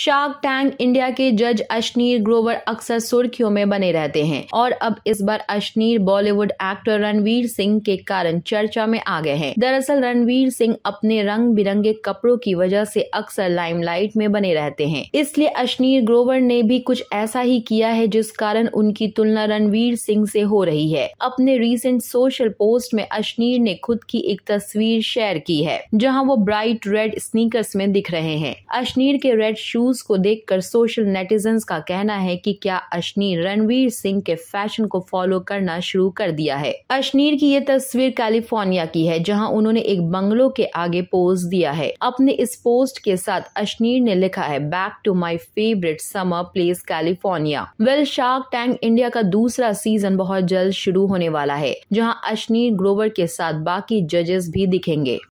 shark Tank India के जज अश्नीर ग्रोवर अक्सर सुर्खियों में बने रहते हैं और अब इस बार अश्नीर बॉलीवुड एक्टर रणवीर सिंह के कारण चर्चा में आ गए हैं दरअसल रणवीर सिंह अपने रंग बिरंगे कपड़ों की वजह से अक्सर लाइमलाइट में बने रहते हैं इसलिए अश्नीर ग्रोवर ने भी कुछ ऐसा ही किया है जिस कारण उनकी तुलना रणवीर सिंह से हो रही है अपने रिसेंट सोशल पोस्ट में अश्नीर ने खुद की एक तस्वीर शेयर की है जहाँ वो ब्राइट रेड स्नीकर्स में दिख रहे हैं अश्नीर के रेड शूज व्यूज को देखकर सोशल नेटिजन्स का कहना है कि क्या अश्नीर रणवीर सिंह के फैशन को फॉलो करना शुरू कर दिया है अश्नीर की ये तस्वीर कैलिफोर्निया की है जहां उन्होंने एक बंगलो के आगे पोज दिया है अपने इस पोस्ट के साथ अश्नीर ने लिखा है back to my favourite summer place California well Shark Tank India का दूसरा सीजन बहुत जल्द शुरू होने वाला है जहाँ अश्नीर ग्रोवर के साथ बाकी जजेस भी दिखेंगे